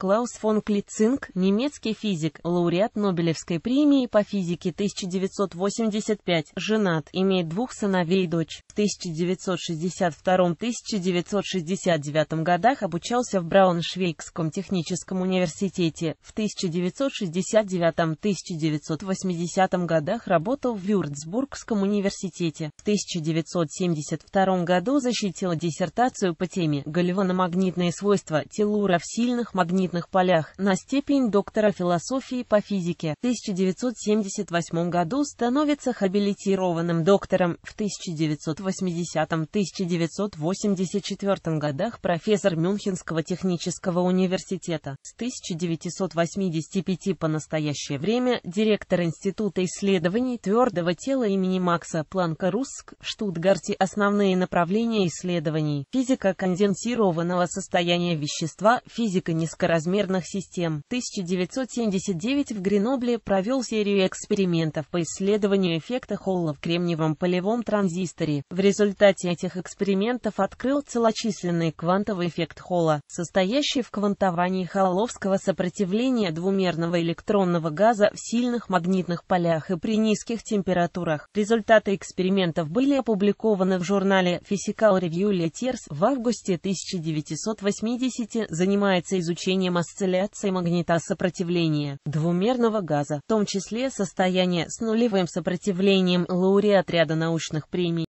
Клаус фон Клицинг, немецкий физик, лауреат Нобелевской премии по физике 1985, женат, имеет двух сыновей и дочь. В 1962-1969 годах обучался в Брауншвейгском техническом университете. В 1969-1980 годах работал в Вюрцбургском университете. В 1972 году защитил диссертацию по теме «Гальваномагнитные свойства телура сильных магнитных магнитных полях на степень доктора философии по физике. В 1978 году становится хабилитированным доктором. В 1980-1984 годах профессор Мюнхенского технического университета. С 1985 по настоящее время директор Института исследований твердого тела имени Макса Планка Русск в Штутгарте. Основные направления исследований. Физика конденсированного состояния вещества, физика низкоразмерного размерных систем. 1979 в Гренобле провел серию экспериментов по исследованию эффекта Холла в кремниевом полевом транзисторе. В результате этих экспериментов открыл целочисленный квантовый эффект Холла, состоящий в квантовании холловского сопротивления двумерного электронного газа в сильных магнитных полях и при низких температурах. Результаты экспериментов были опубликованы в журнале Physical Review Letters в августе 1980 занимается изучением изменением осцилляции магнитосопротивления двумерного газа, в том числе состояние с нулевым сопротивлением, лауреат ряда научных премий.